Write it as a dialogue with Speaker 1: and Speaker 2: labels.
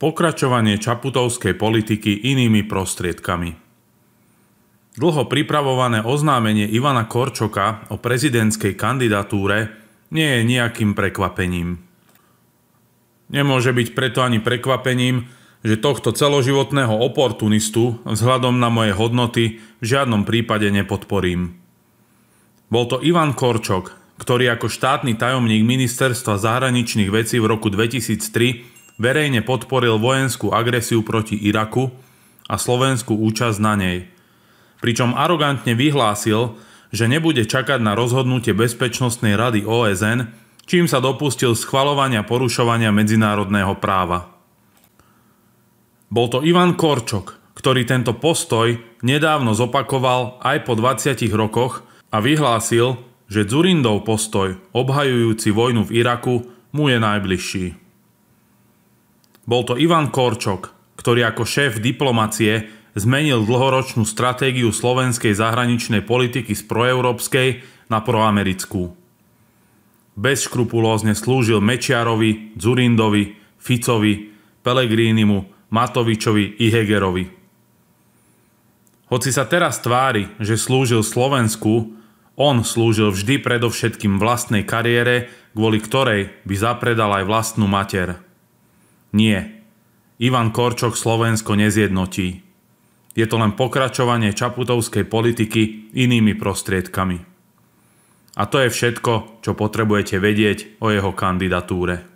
Speaker 1: pokračovanie čaputovskej politiky inými prostriedkami. Dlho pripravované oznámenie Ivana Korčoka o prezidentskej kandidatúre nie je nejakým prekvapením. Nemôže byť preto ani prekvapením, že tohto celoživotného oportunistu vzhľadom na moje hodnoty v žiadnom prípade nepodporím. Bol to Ivan Korčok, ktorý ako štátny tajomník Ministerstva zahraničných vecí v roku 2003 verejne podporil vojenskú agresiu proti Iraku a slovenskú účasť na nej. Pričom arogantne vyhlásil, že nebude čakať na rozhodnutie Bezpečnostnej rady OSN, čím sa dopustil schvalovania porušovania medzinárodného práva. Bol to Ivan Korčok, ktorý tento postoj nedávno zopakoval aj po 20 rokoch a vyhlásil, že Zurindov postoj obhajujúci vojnu v Iraku mu je najbližší. Bol to Ivan Korčok, ktorý ako šéf diplomacie zmenil dlhoročnú stratégiu slovenskej zahraničnej politiky z proeurópskej na proamerickú. Bezškrupulózne slúžil Mečiarovi, Zurindovi, Ficovi, Pelegrínimu, Matovičovi i Hegerovi. Hoci sa teraz tvári, že slúžil Slovensku, on slúžil vždy predovšetkým vlastnej kariére, kvôli ktorej by zapredal aj vlastnú mater. Nie. Ivan Korčok Slovensko nezjednotí. Je to len pokračovanie čaputovskej politiky inými prostriedkami. A to je všetko, čo potrebujete vedieť o jeho kandidatúre.